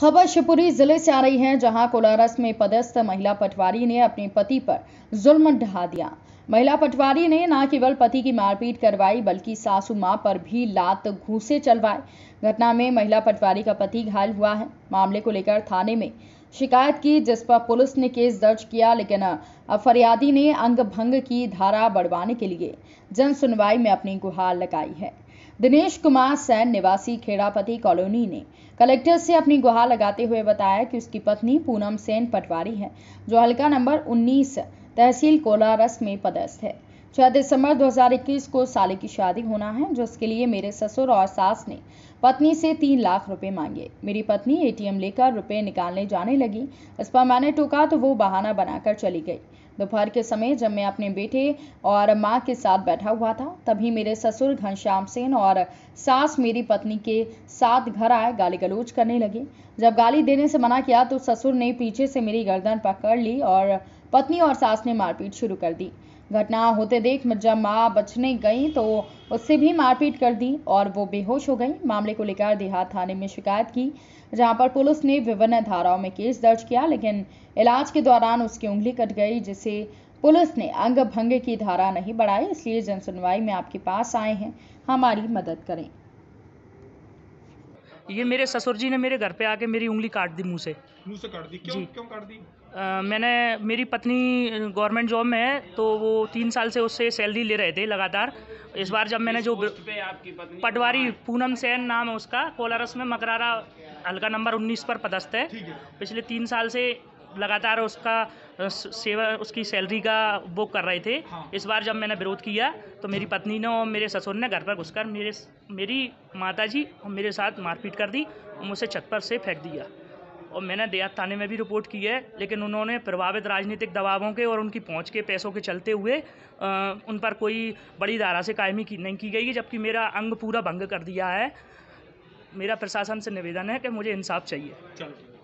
खबर शिवपुरी जिले से आ रही है जहां कोलारस में पदस्थ महिला पटवारी ने अपने पति पर जुल्म ढहा दिया महिला पटवारी ने न केवल पति की मारपीट करवाई बल्कि सासू मां पर भी लात घूसे चलवाए घटना में महिला पटवारी का पति घायल हुआ है मामले को लेकर थाने में शिकायत की जिस पर पुलिस ने केस दर्ज किया लेकिन फरियादी ने अंग भंग की धारा बढ़वाने के लिए जन सुनवाई में अपनी गुहार लगाई है दिनेश कुमार सैन निवासी खेड़ापति कॉलोनी ने कलेक्टर से अपनी गुहार लगाते हुए बताया कि उसकी पत्नी पूनम सेन पटवारी है जो हल्का नंबर 19 तहसील कोलारस में पदस्थ है छह दिसंबर 2021 को साले की शादी होना है जो उसके लिए मेरे ससुर और सास ने पत्नी से तीन लाख रुपए मांगे मेरी पत्नी एटीएम लेकर रुपए निकालने जाने लगी इस पर मैंने टोका तो वो बहाना बनाकर चली गई दोपहर के समय जब मैं अपने बेटे और माँ के साथ बैठा हुआ था तभी मेरे ससुर घनश्याम सेन और सास मेरी पत्नी के साथ घर आए गाली गलोच करने लगे जब गाली देने से मना किया तो ससुर ने पीछे से मेरी गर्दन पकड़ ली और पत्नी और सास ने मारपीट शुरू कर दी घटना होते देख जब माँ बचने गई तो उससे भी मारपीट कर दी और वो बेहोश हो गई मामले को लेकर देहात थाने में शिकायत की जहां पर पुलिस ने विभिन्न धाराओं में केस दर्ज किया लेकिन इलाज के दौरान उसकी उंगली कट गई जिसे पुलिस ने अंग भंग की धारा नहीं बढ़ाई इसलिए जनसुनवाई में आपके पास आए हैं हमारी मदद करें ये मेरे ससुर जी ने मेरे घर पे आके मेरी उंगली काट दी मुंह से मुंह से काट दी क्यों जी। क्यों काट दी आ, मैंने मेरी पत्नी गवर्नमेंट जॉब में है तो वो तीन साल से उससे सैलरी ले रहे थे लगातार इस बार जब मैंने जो पटवारी पूनम सेन नाम है उसका कोलारस में मकरारा हल्का नंबर 19 पर पदस्थ है पिछले तीन साल से लगातार उसका सेवा उसकी सैलरी का वो कर रहे थे हाँ। इस बार जब मैंने विरोध किया तो मेरी पत्नी ने और मेरे ससुर ने घर पर घुसकर मेरे मेरी माता जी और मेरे साथ मारपीट कर दी और मुझे छत पर से फेंक दिया और मैंने देहात थाने में भी रिपोर्ट की है लेकिन उन्होंने प्रभावित राजनीतिक दबावों के और उनकी पहुंच के पैसों के चलते हुए आ, उन पर कोई बड़ी धारा से कायमी की नहीं की गई है जबकि मेरा अंग पूरा भंग कर दिया है मेरा प्रशासन से निवेदन है कि मुझे इंसाफ चाहिए